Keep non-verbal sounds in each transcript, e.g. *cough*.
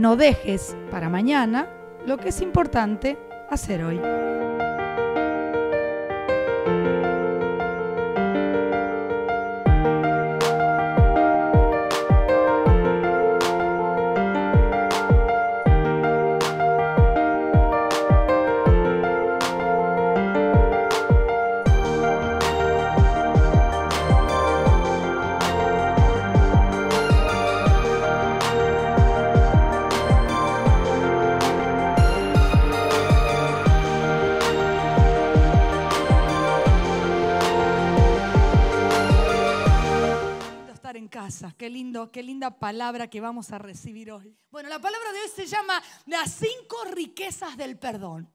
No dejes para mañana lo que es importante hacer hoy. Qué lindo, qué linda palabra que vamos a recibir hoy. Bueno, la palabra de hoy se llama Las cinco riquezas del perdón.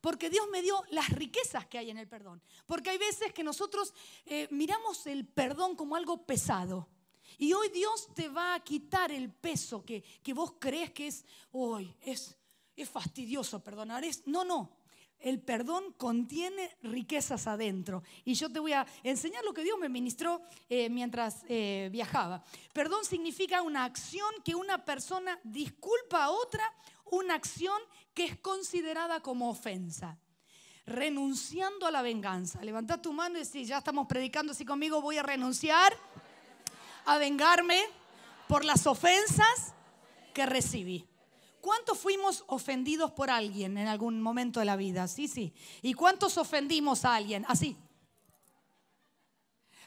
Porque Dios me dio las riquezas que hay en el perdón. Porque hay veces que nosotros eh, miramos el perdón como algo pesado. Y hoy Dios te va a quitar el peso que, vos crees que es, hoy es, es fastidioso perdonar. Es, no, no. El perdón contiene riquezas adentro. Y yo te voy a enseñar lo que Dios me ministró eh, mientras eh, viajaba. Perdón significa una acción que una persona disculpa a otra, una acción que es considerada como ofensa. Renunciando a la venganza. Levanta tu mano y si ya estamos predicando así conmigo, voy a renunciar a vengarme por las ofensas que recibí. ¿Cuántos fuimos ofendidos por alguien en algún momento de la vida? Sí, sí. ¿Y cuántos ofendimos a alguien? Así.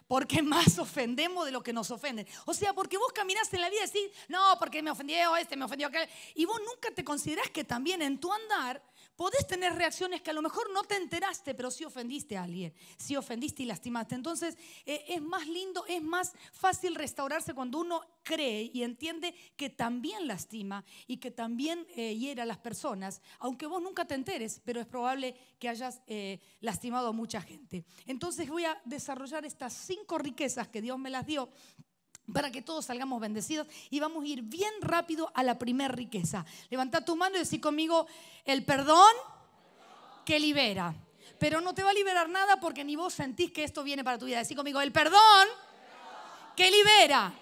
Porque más ofendemos de lo que nos ofenden. O sea, porque vos caminaste en la vida y decís, no, porque me ofendió este, me ofendió aquel. Y vos nunca te considerás que también en tu andar podés tener reacciones que a lo mejor no te enteraste, pero sí ofendiste a alguien, sí ofendiste y lastimaste. Entonces eh, es más lindo, es más fácil restaurarse cuando uno cree y entiende que también lastima y que también eh, hiera a las personas, aunque vos nunca te enteres, pero es probable que hayas eh, lastimado a mucha gente. Entonces voy a desarrollar estas cinco riquezas que Dios me las dio para que todos salgamos bendecidos y vamos a ir bien rápido a la primera riqueza. Levanta tu mano y decir conmigo, el perdón que libera. Pero no te va a liberar nada porque ni vos sentís que esto viene para tu vida. Decir conmigo, el perdón que libera.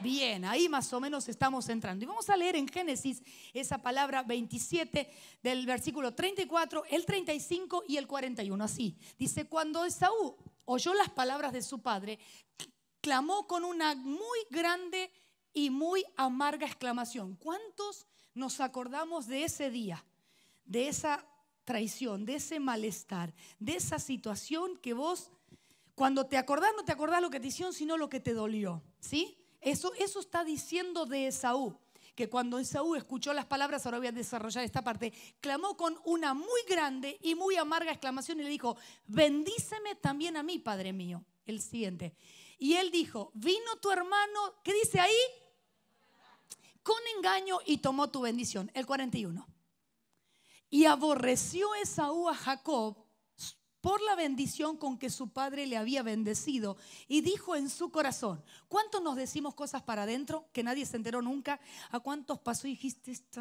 Bien, ahí más o menos estamos entrando. Y vamos a leer en Génesis esa palabra 27 del versículo 34, el 35 y el 41. Así dice, cuando Esaú oyó las palabras de su padre, clamó con una muy grande y muy amarga exclamación. ¿Cuántos nos acordamos de ese día, de esa traición, de ese malestar, de esa situación que vos, cuando te acordás, no te acordás lo que te hicieron, sino lo que te dolió? ¿Sí? Eso, eso está diciendo de Esaú, que cuando Esaú escuchó las palabras, ahora voy a desarrollar esta parte, clamó con una muy grande y muy amarga exclamación y le dijo, bendíceme también a mí, Padre mío. El siguiente, y él dijo, vino tu hermano, ¿qué dice ahí? Con engaño y tomó tu bendición. El 41. Y aborreció Esaú a Jacob por la bendición con que su padre le había bendecido y dijo en su corazón, ¿cuántos nos decimos cosas para adentro que nadie se enteró nunca? ¿A cuántos pasó y dijiste esto?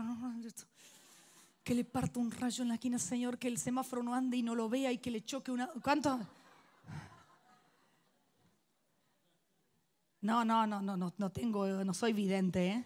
Que le parta un rayo en la quina, Señor, que el semáforo no ande y no lo vea y que le choque una... ¿Cuántos? No, no, no, no, no, tengo, no soy vidente. ¿eh?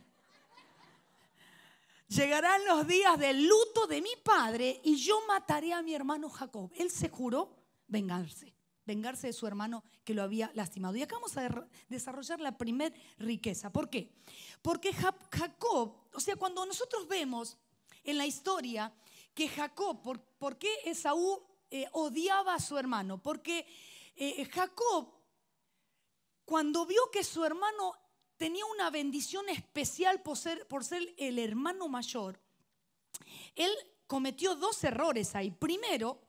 Llegarán los días del luto de mi padre y yo mataré a mi hermano Jacob. Él se juró vengarse, vengarse de su hermano que lo había lastimado. Y acá vamos a desarrollar la primer riqueza. ¿Por qué? Porque Jacob, o sea, cuando nosotros vemos en la historia que Jacob, ¿por, qué Esaú eh, odiaba a su hermano? Porque eh, Jacob cuando vio que su hermano tenía una bendición especial por ser, el hermano mayor, él cometió dos errores ahí. Primero,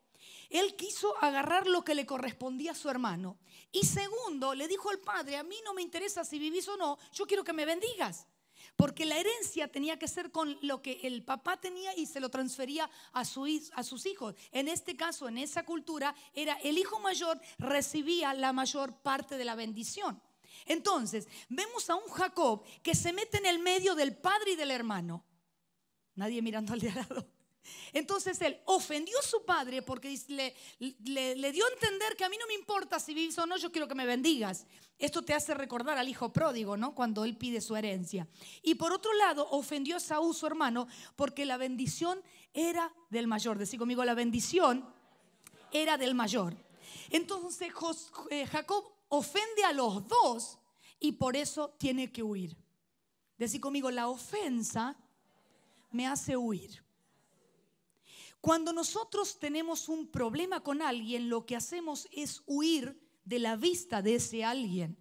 él quiso agarrar lo que le correspondía a su hermano. Y segundo, le dijo al padre, a mí no me interesa si vivís o no, yo quiero que me bendigas porque la herencia tenía que ser con lo que el papá tenía y se lo transfería a, sus hijos. En este caso, en esa cultura, era el hijo mayor recibía la mayor parte de la bendición. Entonces, vemos a un Jacob que se mete en el medio del padre y del hermano. Nadie mirando al de al lado. Entonces él ofendió a su padre porque le, dio a entender que a mí no me importa si vives o no, yo quiero que me bendigas. Esto te hace recordar al hijo pródigo, ¿no? Cuando él pide su herencia. Y por otro lado, ofendió a Saúl, su hermano, porque la bendición era del mayor. Decí conmigo, la bendición era del mayor. Entonces eh, Jacob ofende a los dos y por eso tiene que huir. Decí conmigo, la ofensa me hace huir. Cuando nosotros tenemos un problema con alguien, lo que hacemos es huir de la vista de ese alguien.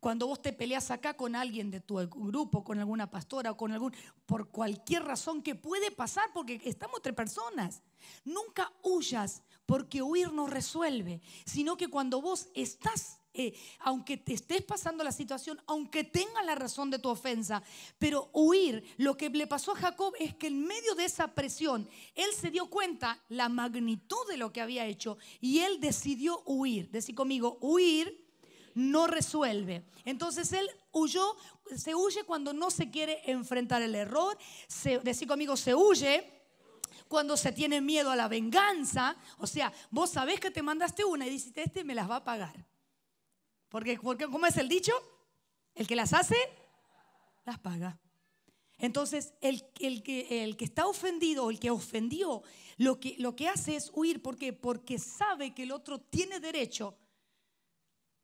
Cuando vos te peleas acá con alguien de tu grupo, con alguna pastora o con algún, por cualquier razón que puede pasar, porque estamos entre personas, nunca huyas porque huir no resuelve, sino que cuando vos estás eh, aunque te estés pasando la situación, aunque tenga la razón de tu ofensa, pero huir, lo que le pasó a Jacob es que en medio de esa presión, él se dio cuenta la magnitud de lo que había hecho y él decidió huir. Decí conmigo, huir no resuelve. Entonces él huyó, se huye cuando no se quiere enfrentar el error, se, decí conmigo, se huye cuando se tiene miedo a la venganza. O sea, vos sabés que te mandaste una y dijiste, este me las va a pagar. Porque, ¿cómo es el dicho? El que las hace, las paga. Entonces, el, que, el que está ofendido, el que ofendió, lo que, lo que hace es huir. ¿Por qué? Porque sabe que el otro tiene derecho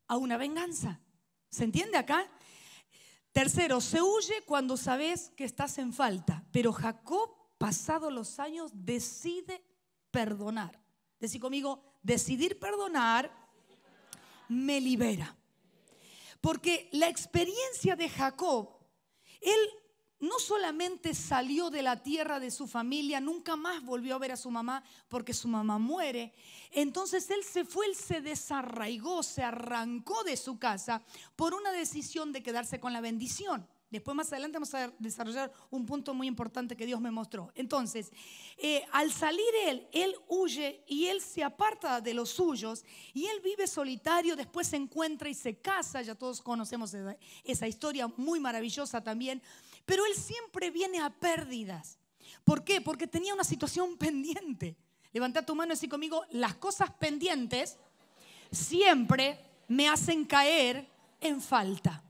a una venganza. ¿Se entiende acá? Tercero, se huye cuando sabes que estás en falta. Pero Jacob, pasados los años, decide perdonar. Decir conmigo, decidir perdonar me libera. Porque la experiencia de Jacob, él no solamente salió de la tierra de su familia, nunca más volvió a ver a su mamá porque su mamá muere. Entonces él se fue, él se desarraigó, se arrancó de su casa por una decisión de quedarse con la bendición. Después más adelante vamos a desarrollar un punto muy importante que Dios me mostró. Entonces, eh, al salir él, él huye y él se aparta de los suyos y él vive solitario, después se encuentra y se casa, ya todos conocemos esa, historia muy maravillosa también, pero él siempre viene a pérdidas. ¿Por qué? Porque tenía una situación *laughs* pendiente. Levanta tu mano y así conmigo, las cosas pendientes siempre me hacen caer en falta.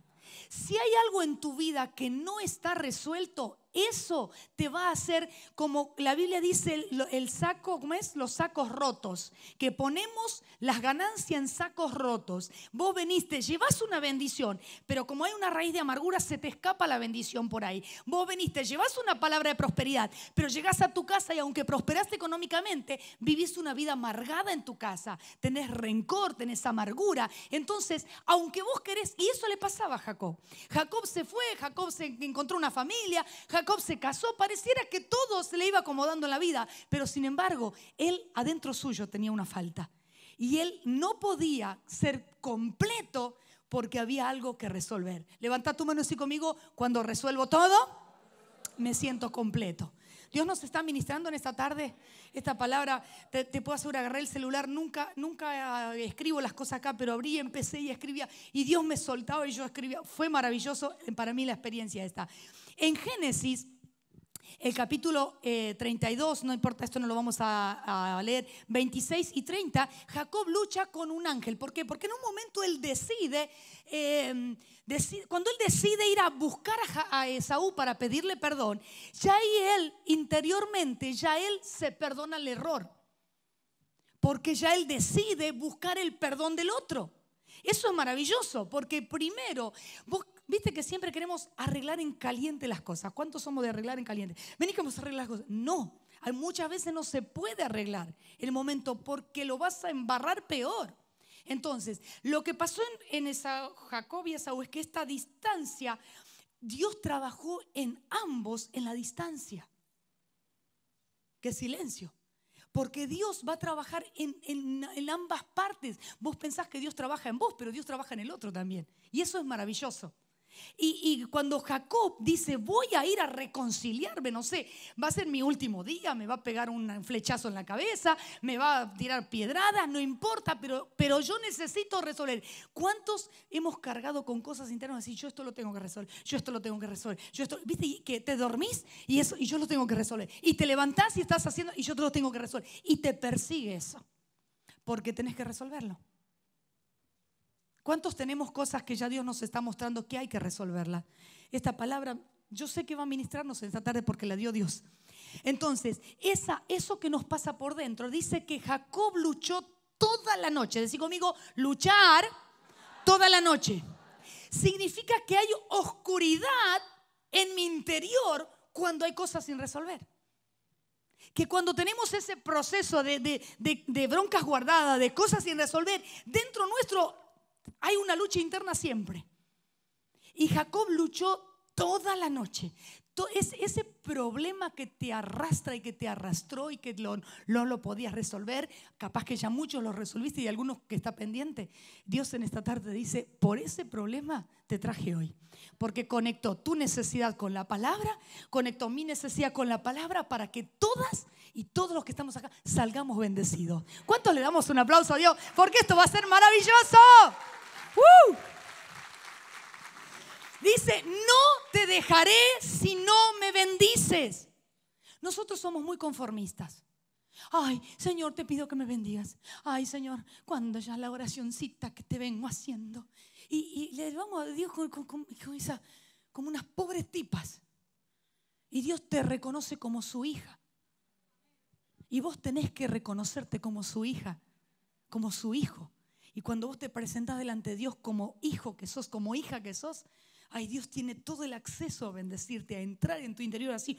Si hay algo en tu vida que no está resuelto, eso te va a hacer, como la Biblia dice, el, saco, ¿cómo es? Los sacos rotos, que ponemos las ganancias en sacos rotos. Vos veniste, llevas una bendición, pero como hay una raíz de amargura, se te escapa la bendición por ahí. Vos veniste, llevas una palabra de prosperidad, pero llegás a tu casa y aunque prosperaste económicamente, vivís una vida amargada en tu casa. Tenés rencor, tenés amargura. Entonces, aunque vos querés, y eso le pasaba a Jacob. Jacob se fue, Jacob se encontró una familia, Jacob Jacob se casó, pareciera que todo se le iba acomodando en la vida, pero sin embargo, él adentro suyo tenía una falta. Y él no podía ser completo porque había algo que resolver. Levanta tu mano así conmigo, cuando resuelvo todo, me siento completo. Dios nos está ministrando en esta tarde. Esta palabra, te, puedo asegurar, agarré el celular, nunca, nunca eh, escribo las cosas acá, pero abrí, empecé y escribía. Y Dios me soltaba y yo escribía. Fue maravilloso para mí la experiencia esta. En Génesis, el capítulo 32, eh, no importa, esto no lo vamos a, leer, 26 y 30, Jacob lucha con un ángel. ¿Por qué? Porque en un momento él decide, em, cuando él decide ir a buscar a, Esaú para pedirle perdón, ya ahí él interiormente, ya él se perdona el error. Porque ya él decide buscar el perdón del otro. Eso es maravilloso, porque primero, viste que siempre queremos arreglar en caliente las cosas. ¿Cuántos somos de arreglar en caliente? Vení que vamos a arreglar las cosas. No, muchas veces no se puede arreglar el momento porque lo vas a embarrar peor. Entonces, lo que pasó en, esa Jacob y Esaú es que esta distancia, Dios trabajó en ambos en la distancia. Qué silencio. Porque Dios va a trabajar en, ambas partes. Vos pensás que Dios trabaja en vos, pero Dios trabaja en el otro también. Y eso es maravilloso. Y, cuando Jacob dice, voy a ir a reconciliarme, no sé, va a ser mi último día, me va a pegar un flechazo en la cabeza, me va a tirar piedradas, no importa, pero, yo necesito resolver. ¿Cuántos hemos cargado con cosas internas así, yo esto lo tengo que resolver, yo esto lo tengo que resolver, yo esto, viste, que te dormís y, eso, y yo lo tengo que resolver, y te levantás y estás haciendo, y yo te lo tengo que resolver, y te persigue eso, porque tenés que resolverlo. ¿Cuántos tenemos cosas que ya Dios nos está mostrando que hay que resolverlas? Esta palabra yo sé que va a ministrarnos esta tarde porque la dio Dios. Entonces, esa, eso que nos pasa por dentro, dice que Jacob luchó toda la noche. Decir conmigo, luchar toda la noche. Significa que hay oscuridad en mi interior cuando hay cosas sin resolver. Que cuando tenemos ese proceso de, de broncas guardadas, de cosas sin resolver, dentro nuestro hay una lucha interna siempre. Y Jacob luchó toda la noche. Es ese problema que te arrastra y que te arrastró y que no lo, podías resolver, capaz que ya muchos lo resolviste y algunos que está pendiente. Dios en esta tarde dice, por ese problema te traje hoy, porque conectó tu necesidad con la palabra, conectó mi necesidad con la palabra para que todas y todos los que estamos acá salgamos bendecidos. ¿Cuántos le damos un aplauso a Dios? Porque esto va a ser maravilloso. Dice, no te dejaré si no me bendices. Nosotros somos muy conformistas. Ay, Señor, te pido que me bendigas. Ay, Señor, cuando ya la oracioncita que te vengo haciendo. Y, le vamos a Dios con, como unas pobres tipas. Y Dios te reconoce como su hija. Y vos tenés que reconocerte como su hija, como su hijo. Y cuando vos te presentás delante de Dios como hijo que sos, como hija que sos, ay, Dios tiene todo el acceso a bendecirte, a entrar en tu interior así,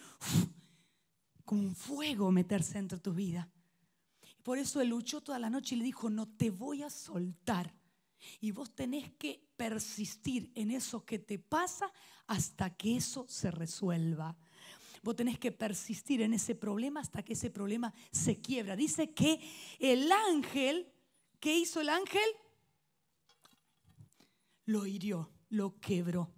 con como un fuego meterse dentro de tu vida. Por eso él luchó toda la noche y le dijo, no te voy a soltar. Y vos tenés que persistir en eso que te pasa hasta que eso se resuelva. Vos tenés que persistir en ese problema hasta que ese problema se quiebra. Dice que el ángel ¿Qué hizo el ángel? Lo hirió, lo quebró.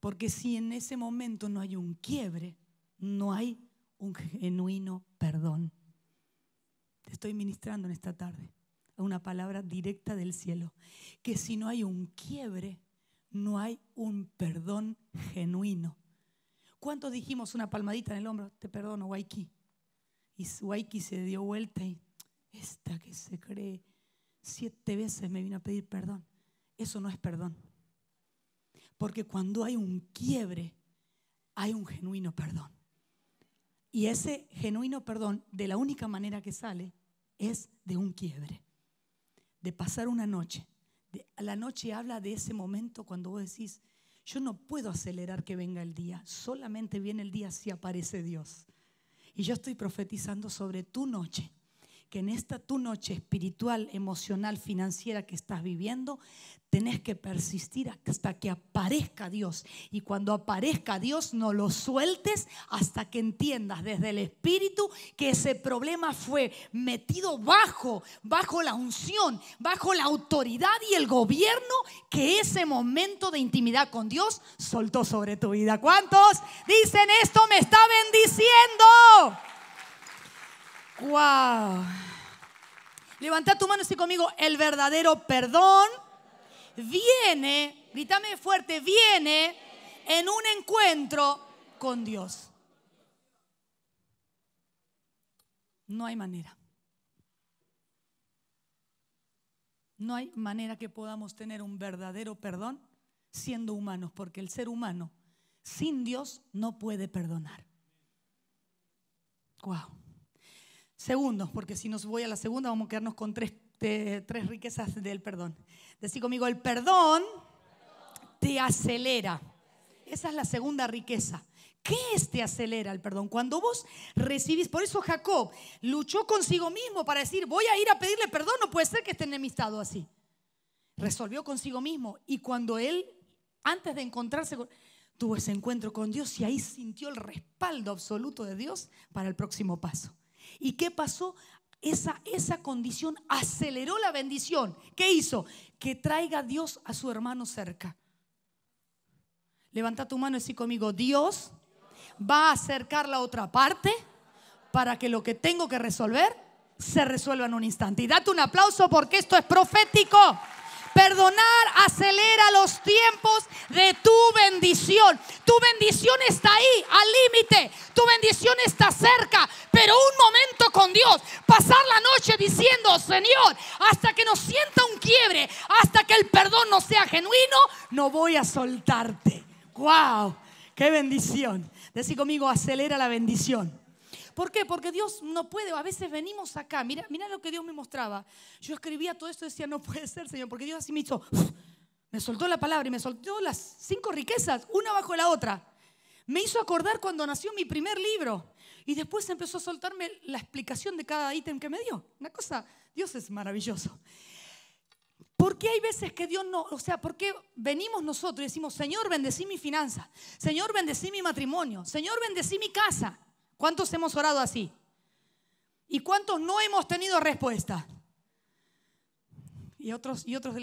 Porque si en ese momento no hay un quiebre, no hay un genuino perdón. Te estoy ministrando en esta tarde a una palabra directa del cielo, que si no hay un quiebre, no hay un perdón genuino. ¿Cuántos dijimos una palmadita en el hombro? Te perdono, Waiki. Y Waiki se dio vuelta y esta que se cree siete veces me vino a pedir perdón. Eso no es perdón. Porque cuando hay un quiebre, hay un genuino perdón. Y ese genuino perdón, de la única manera que sale, es de un quiebre, de pasar una noche. la noche habla de ese momento cuando vos decís, yo no puedo acelerar que venga el día, solamente viene el día si aparece Dios. Y yo estoy profetizando sobre tu noche, que en esta tu noche espiritual, emocional, financiera que estás viviendo, tenés que persistir hasta que aparezca Dios. Y cuando aparezca Dios, no lo sueltes hasta que entiendas desde el Espíritu que ese problema fue metido bajo, bajo la unción, bajo la autoridad y el gobierno que ese momento de intimidad con Dios soltó sobre tu vida. ¿Cuántos dicen esto me está bendiciendo? Wow. Levanta tu mano y conmigo, el verdadero perdón viene, grítame fuerte, viene en un encuentro con Dios. No hay manera. No hay manera que podamos tener un verdadero perdón siendo humanos, porque el ser humano sin Dios no puede perdonar. Wow. Segundo, porque si nos voy a la segunda vamos a quedarnos con tres, riquezas del perdón. Decí conmigo, el perdón te acelera. Esa es la segunda riqueza. ¿Qué es te acelera el perdón? Cuando vos recibís, por eso Jacob luchó consigo mismo para decir, voy a ir a pedirle perdón, no puede ser que esté enemistado así. Resolvió consigo mismo y cuando él, antes de encontrarse con, tuvo ese encuentro con Dios y ahí sintió el respaldo absoluto de Dios para el próximo paso. ¿Y qué pasó? Esa, esa condición aceleró la bendición. ¿Qué hizo? Que traiga Dios a su hermano cerca. Levanta tu mano y sí conmigo, Dios va a acercar la otra parte para que lo que tengo que resolver se resuelva en un instante. Y date un aplauso porque esto es profético. Perdonar acelera los tiempos de tu bendición. Tu bendición está ahí, al límite. Tu bendición está cerca. Pero un momento con Dios, pasar la noche diciendo, Señor, hasta que nos sienta un quiebre, hasta que el perdón no sea genuino, no voy a soltarte. ¡Wow! ¡Qué bendición! Decí conmigo, acelera la bendición. ¿Por qué? Porque Dios no puede. A veces venimos acá. Mira, mira lo que Dios me mostraba. Yo escribía todo esto y decía, no puede ser, Señor, porque Dios así me hizo. Me soltó la palabra y me soltó las cinco riquezas, una bajo la otra. Me hizo acordar cuando nació mi primer libro. Y después empezó a soltarme la explicación de cada ítem que me dio. Una cosa, Dios es maravilloso. ¿Por qué hay veces que Dios no, o sea, por qué venimos nosotros y decimos, Señor, bendecí mi finanza, Señor, bendecí mi matrimonio, Señor, bendecí mi casa? ¿Cuántos hemos orado así? ¿Y cuántos no hemos tenido respuesta? Y otros, y otros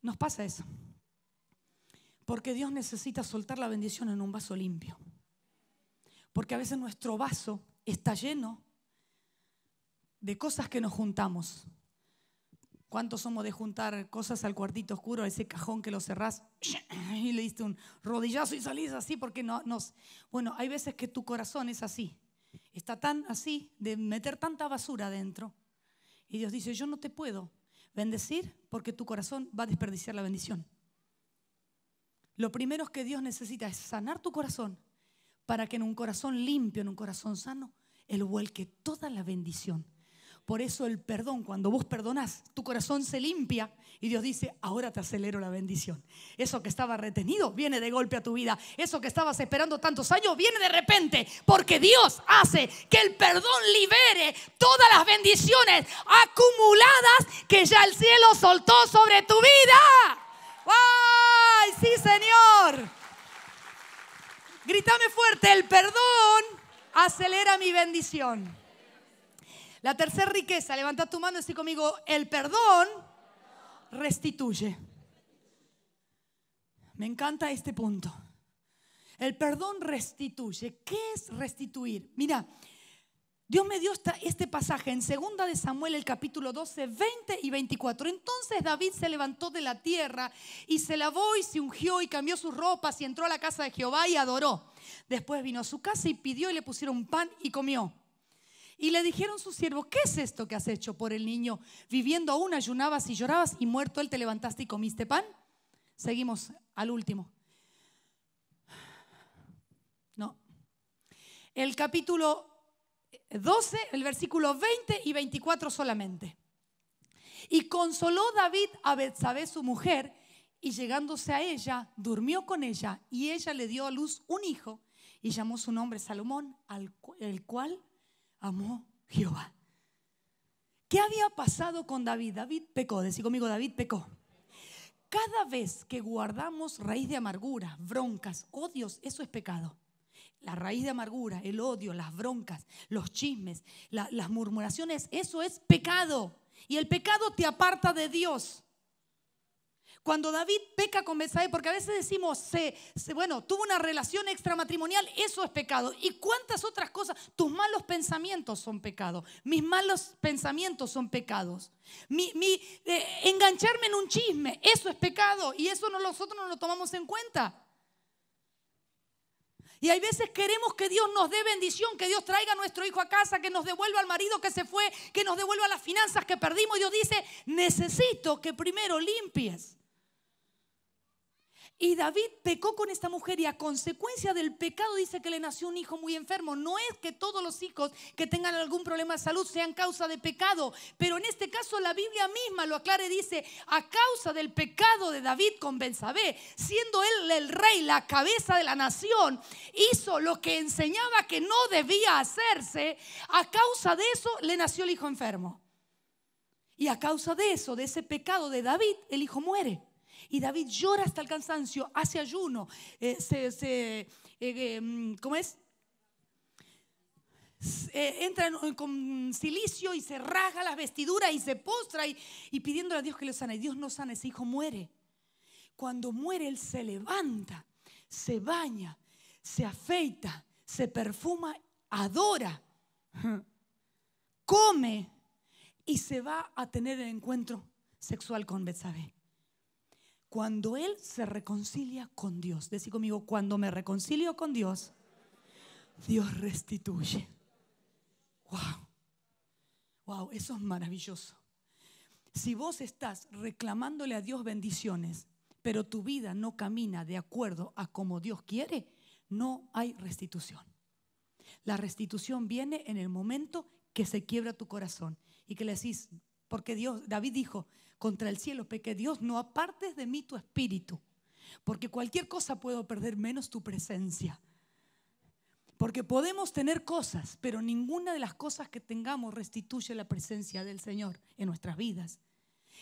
nos pasa eso. Porque Dios necesita soltar la bendición en un vaso limpio. Porque a veces nuestro vaso está lleno de cosas que nos juntamos. ¿Cuántos somos de juntar cosas al cuartito oscuro, a ese cajón que lo cerrás *clears throat* y le diste un rodillazo y salís así porque no nos... Bueno, hay veces que tu corazón es así, está tan así de meter tanta basura dentro Y Dios dice, yo no te puedo bendecir porque tu corazón va a desperdiciar la bendición. Lo primero es que Dios necesita es sanar tu corazón para que en un corazón limpio, en un corazón sano, Él vuelque toda la bendición por eso el perdón, cuando vos perdonás, tu corazón se limpia y Dios dice, ahora te acelero la bendición. Eso que estaba retenido viene de golpe a tu vida. Eso que estabas esperando tantos años viene de repente, porque Dios hace que el perdón libere todas las bendiciones acumuladas que ya el cielo soltó sobre tu vida. ¡Ay, sí, Señor! Gritame fuerte, el perdón acelera mi bendición. La tercera riqueza, levanta tu mano y conmigo, el perdón restituye. Me encanta este punto. El perdón restituye. ¿Qué es restituir? Mira, Dios me dio este pasaje en 2 de Samuel, el capítulo 12, 20 y 24. Entonces David se levantó de la tierra y se lavó y se ungió y cambió sus ropas y entró a la casa de Jehová y adoró. Después vino a su casa y pidió y le pusieron pan y comió. Y le dijeron sus siervos, ¿qué es esto que has hecho por el niño? Viviendo aún ayunabas y llorabas y muerto él te levantaste y comiste pan. Seguimos al último. No. El capítulo 12, el versículo 20 y 24 solamente. Y consoló David a Betsabé su mujer y llegándose a ella, durmió con ella y ella le dio a luz un hijo y llamó su nombre Salomón, al, el cual amó Jehová. ¿Qué había pasado con David? David pecó, decí conmigo, David pecó. Cada vez que guardamos raíz de amargura, broncas, odios, eso es pecado. La raíz de amargura, el odio, las broncas, los chismes, las murmuraciones, eso es pecado. Y el pecado te aparta de Dios. Cuando David peca con Betsabé, porque a veces decimos, bueno, tuvo una relación extramatrimonial, eso es pecado. ¿Y cuántas otras cosas? Tus malos pensamientos son pecados. Mis malos pensamientos son pecados. Eh, engancharme en un chisme, eso es pecado. Y eso nosotros no lo tomamos en cuenta. Y hay veces queremos que Dios nos dé bendición, que Dios traiga a nuestro hijo a casa, que nos devuelva al marido que se fue, que nos devuelva las finanzas que perdimos. Dios dice, necesito que primero limpies. Y David pecó con esta mujer y a consecuencia del pecado dice que le nació un hijo muy enfermo. No es que todos los hijos que tengan algún problema de salud sean causa de pecado, pero en este caso la Biblia misma lo aclara y dice, a causa del pecado de David con Benzabé siendo él el rey, la cabeza de la nación, hizo lo que enseñaba que no debía hacerse, a causa de eso le nació el hijo enfermo. Y a causa de eso, de ese pecado de David, el hijo muere. Y David llora hasta el cansancio, hace ayuno, eh, se, eh, eh, mm, ¿cómo es? entra con silicio y se rasga las vestiduras y se postra y, pidiéndole a Dios que le sane. Y Dios no sana, ese hijo muere. Cuando muere, él se levanta, se baña, se afeita, se perfuma, adora, *laughs* come y se va a tener el encuentro sexual con Bezabé. Cuando Él se reconcilia con Dios, decí conmigo, cuando me reconcilio con Dios, Dios restituye. Wow, wow, eso es maravilloso. Si vos estás reclamándole a Dios bendiciones, pero tu vida no camina de acuerdo a como Dios quiere, no hay restitución. La restitución viene en el momento que se quiebra tu corazón y que le decís, porque Dios, David dijo, contra el cielo, porque Dios no apartes de mí tu espíritu, porque cualquier cosa puedo perder menos tu presencia. Porque podemos tener cosas, pero ninguna de las cosas que tengamos restituye la presencia del Señor en nuestras vidas.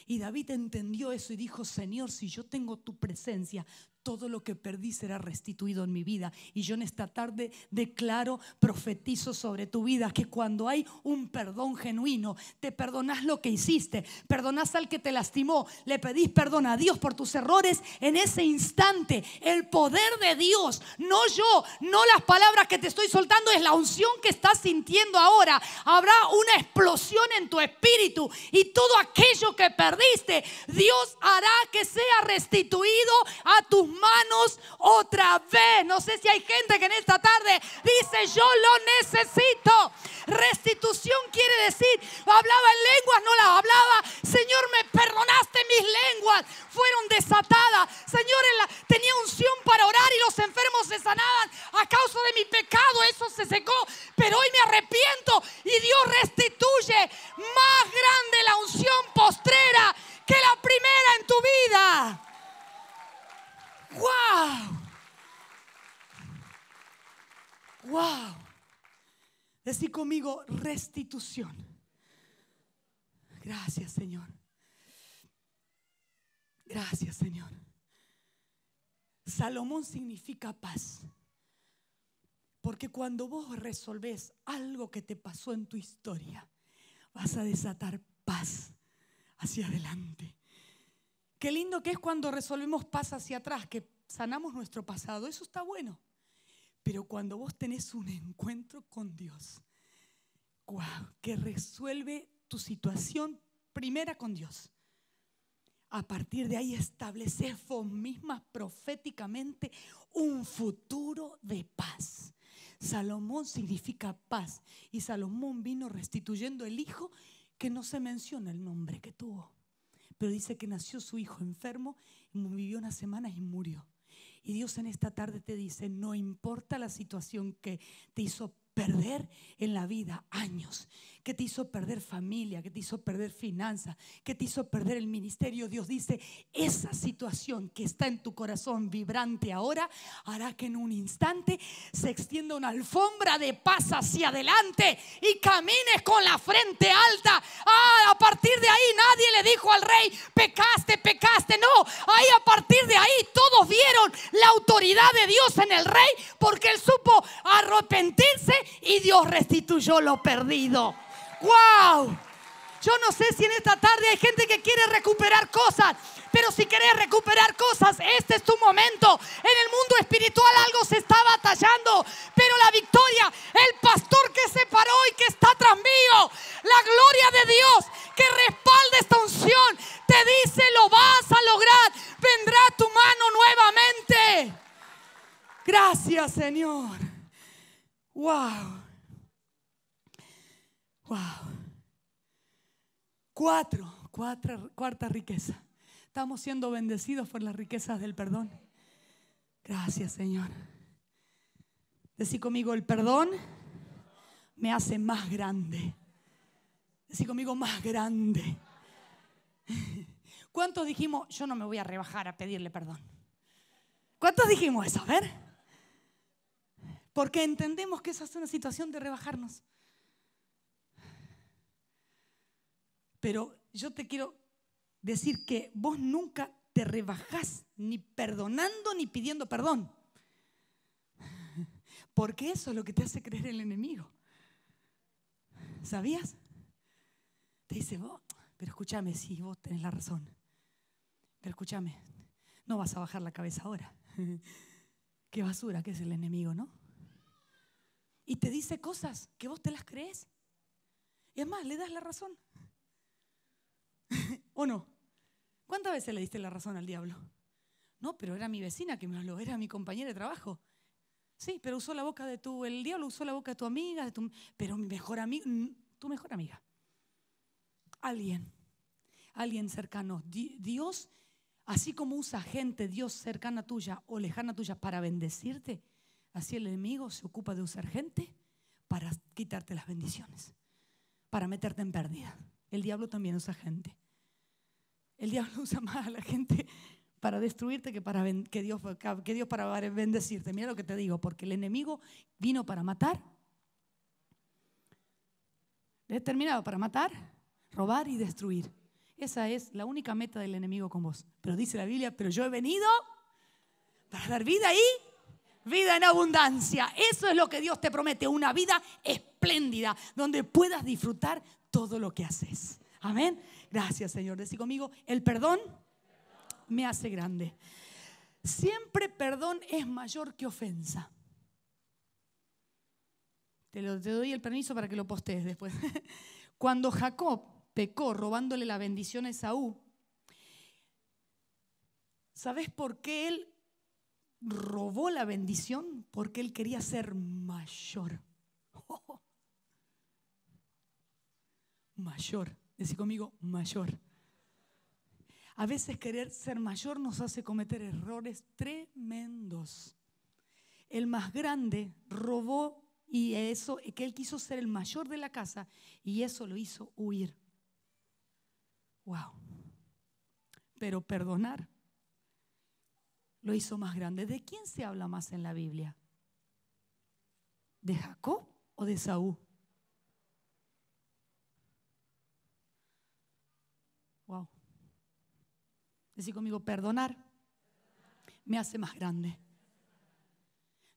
Y David entendió eso y dijo, Señor, si yo tengo tu presencia, todo lo que perdí será restituido en mi vida. Y yo en esta tarde declaro, profetizo sobre tu vida que cuando hay un perdón genuino, te perdonás lo que hiciste, perdonás al que te lastimó, le pedís perdón a Dios por tus errores en ese instante. El poder de Dios, no yo, no las palabras que te estoy soltando, es la unción que estás sintiendo ahora. Habrá una explosión en tu espíritu y todo aquello que perdiste, Dios hará que sea restituido a tus manos otra vez. No sé si hay gente que en esta tarde dice, yo lo necesito. Restitución quiere decir, hablaba en lenguas, no la hablaba. se Salomón significa paz. Porque cuando vos resolvés algo que te pasó en tu historia, vas a desatar paz hacia adelante. Qué lindo que es cuando resolvemos paz hacia atrás, que sanamos nuestro pasado, eso está bueno. Pero cuando vos tenés un encuentro con Dios, que resuelve tu situación primera con Dios a partir de ahí establecer vos mismas proféticamente un futuro de paz. Salomón significa paz y Salomón vino restituyendo el hijo que no se menciona el nombre que tuvo, pero dice que nació su hijo enfermo, vivió unas semanas y murió. Y Dios en esta tarde te dice, no importa la situación que te hizo perder en la vida años, que te hizo perder familia, que te hizo perder finanzas, que te hizo perder el ministerio, Dios dice, esa situación que está en tu corazón vibrante ahora hará que en un instante se extienda una alfombra de paz hacia adelante y camines con la frente alta. Ah, a partir de ahí nadie le dijo al rey, pecaste, pecaste. No, ahí a partir de ahí todos vieron la autoridad de Dios en el rey porque él supo arrepentirse y Dios restituyó lo perdido. ¡Wow! Yo no sé si en esta tarde hay gente que quiere recuperar cosas, pero si querés recuperar cosas, este es tu momento. En el mundo espiritual algo se está batallando, pero la victoria, el pastor que se paró y que está tras mío, la gloria de Dios que respalda esta unción, te dice, lo vas a lograr, vendrá tu mano nuevamente. Gracias, Señor. Wow. Cuatro, cuarta riqueza. Estamos siendo bendecidos por las riquezas del perdón. Gracias, Señor. Decir conmigo, el perdón me hace más grande. Decir conmigo, más grande. *laughs* ¿Cuántos dijimos, yo no me voy a rebajar a pedirle perdón? ¿Cuántos dijimos eso? A ver. Porque entendemos que esa es una situación de rebajarnos. Pero yo te quiero decir que vos nunca te rebajás ni perdonando ni pidiendo perdón. *laughs* Porque eso es lo que te hace creer el enemigo. ¿Sabías? Te dice, vos, pero escúchame, si vos tenés la razón. Pero escúchame, no vas a bajar la cabeza ahora. *laughs* Qué basura que es el enemigo, ¿no? Y te dice cosas que vos te las crees. Y además le das la razón. ¿O no? ¿Cuántas veces le diste la razón al diablo? No, pero era mi vecina que me habló, era mi compañera de trabajo. Sí, pero usó la boca de tu, el diablo usó la boca de tu amiga, de pero mi mejor amiga, tu mejor amiga. Alguien, alguien cercano. Dios, así como usa gente, Dios cercana tuya o lejana tuya para bendecirte, así el enemigo se ocupa de usar gente para quitarte las bendiciones, para meterte en pérdida. El diablo también usa gente. El diablo *laughs* usa más a la gente para destruirte que, para, que, Dios, que Dios para bendecirte. Mira lo que te digo, porque el enemigo vino para matar. Determinado para matar, robar y destruir. Esa es la única meta del enemigo con vos. Pero dice la Biblia, pero yo he venido para dar vida y vida en abundancia. Eso es lo que Dios te promete, una vida espléndida, donde puedas disfrutar todo lo que haces. Amén. Gracias, Señor. Decí conmigo, el perdón me hace grande. Siempre perdón es mayor que ofensa. Te, doy el permiso para que lo postees después. *laughs* Cuando Jacob pecó robándole la bendición a Esaú, ¿sabes por qué él robó la bendición? Porque él quería ser mayor. *laughs* mayor. Decí conmigo, mayor. A veces querer ser mayor nos hace cometer errores tremendos. El más grande robó y eso, que él quiso ser el mayor de la casa y eso lo hizo huir. Wow. Pero perdonar lo hizo más grande. ¿De quién se habla más en la Biblia? ¿De Jacob o de Saúl? Decir conmigo, perdonar me hace más grande.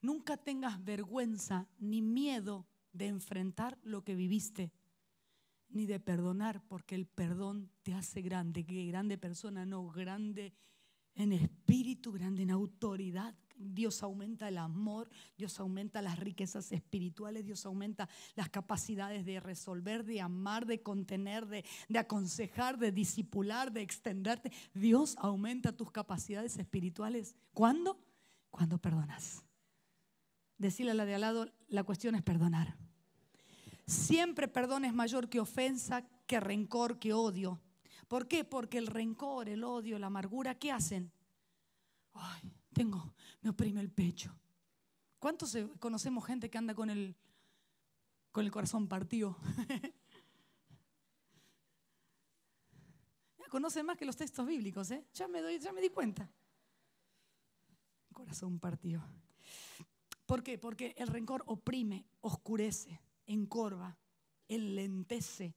Nunca tengas vergüenza ni miedo de enfrentar lo que viviste, ni de perdonar, porque el perdón te hace grande. Qué grande persona, no grande en espíritu grande, en autoridad. Dios aumenta el amor, Dios aumenta las riquezas espirituales, Dios aumenta las capacidades de resolver, de amar, de contener, de, aconsejar, de disipular, de extenderte. Dios aumenta tus capacidades espirituales. ¿Cuándo? Cuando perdonas. Decirle a la de al lado, la cuestión es perdonar. Siempre perdón es mayor que ofensa, que rencor, que odio. ¿Por qué? Porque el rencor, el odio, la amargura, ¿qué hacen? Ay, tengo, me oprime el pecho. ¿Cuántos eh, conocemos gente que anda con el, con el corazón partido? *laughs* ya conocen más que los textos bíblicos, ¿eh? Ya me, doy, ya me di cuenta. Corazón partido. ¿Por qué? Porque el rencor oprime, oscurece, encorva, enlentece.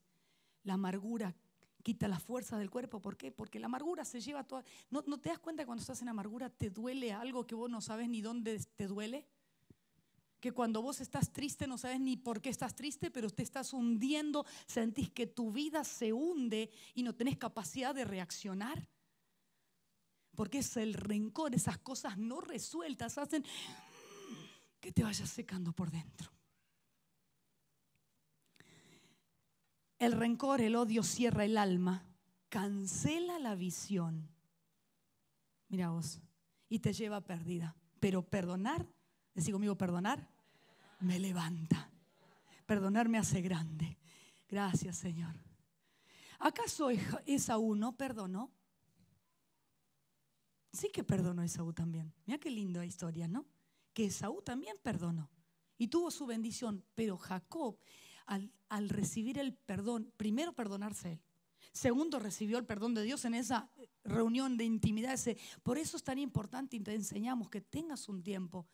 La amargura quita la fuerza del cuerpo. ¿Por qué? Porque la amargura se lleva toda... ¿No, ¿No, te das cuenta cuando estás en amargura te duele algo que vos no sabes ni dónde te duele? Que cuando vos estás triste no sabes ni por qué estás triste, pero te estás hundiendo, sentís que tu vida se hunde y no tenés capacidad de reaccionar. Porque es el rencor, esas cosas no resueltas hacen que te vayas secando por dentro. El rencor, el odio cierra el alma, cancela la visión. Mira vos, y te lleva perdida. Pero perdonar, decí conmigo, perdonar, me levanta. Perdonar me hace grande. Gracias, Señor. ¿Acaso Esaú no perdonó? Sí que perdonó Esaú también. Mira qué linda historia, ¿no? Que Esaú también perdonó y tuvo su bendición, pero Jacob al, recibir el perdón, primero perdonarse él. Segundo, recibió el perdón de Dios en esa reunión de intimidad. Por eso es tan importante y te enseñamos que tengas un tiempo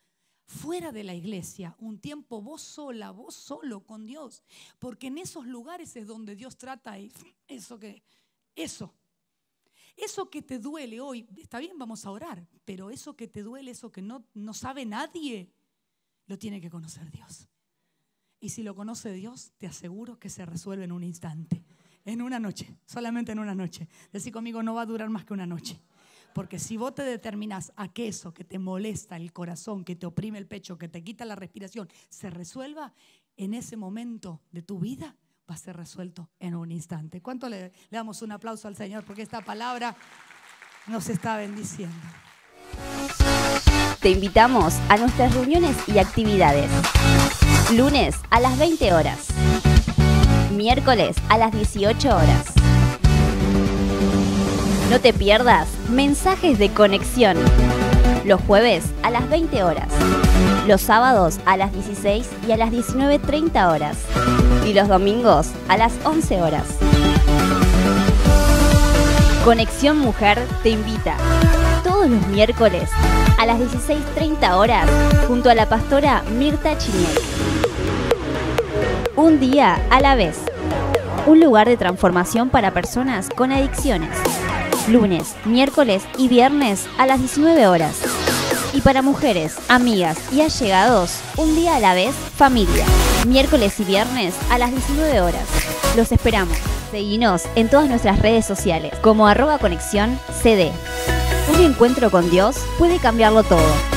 fuera de la iglesia, un tiempo vos sola, vos solo con Dios, porque en esos lugares es donde Dios trata y *sniffs* eso que eso eso que te duele hoy, está bien, vamos a orar, pero eso que te duele, eso que no sabe nadie, lo tiene que conocer Dios. Y si lo conoce Dios, te aseguro que se resuelve en un instante, en una noche, solamente en una noche. Decir conmigo, no va a durar más que una noche. Porque si vos te determinás a que eso que te molesta el corazón, que te oprime el pecho, que te quita la respiración, se resuelva, en ese momento de tu vida va a ser resuelto en un instante. ¿Cuánto le, le damos un aplauso al Señor? Porque esta palabra nos está bendiciendo. Te invitamos a nuestras reuniones y actividades. Lunes a las 20 horas. Miércoles a las 18 horas. No te pierdas mensajes de conexión. Los jueves a las 20 horas. Los sábados a las 16 y a las 19.30 horas. Y los domingos a las 11 horas. Conexión Mujer te invita todos los miércoles a las 16.30 horas junto a la pastora Mirta Chiniel. Un día a la vez. Un lugar de transformación para personas con adicciones. Lunes, miércoles y viernes a las 19 horas. Y para mujeres, amigas y allegados, un día a la vez, familia. Miércoles y viernes a las 19 horas. Los esperamos. Seguinos en todas nuestras redes sociales como arroba conexión CD. Un encuentro con Dios puede cambiarlo todo.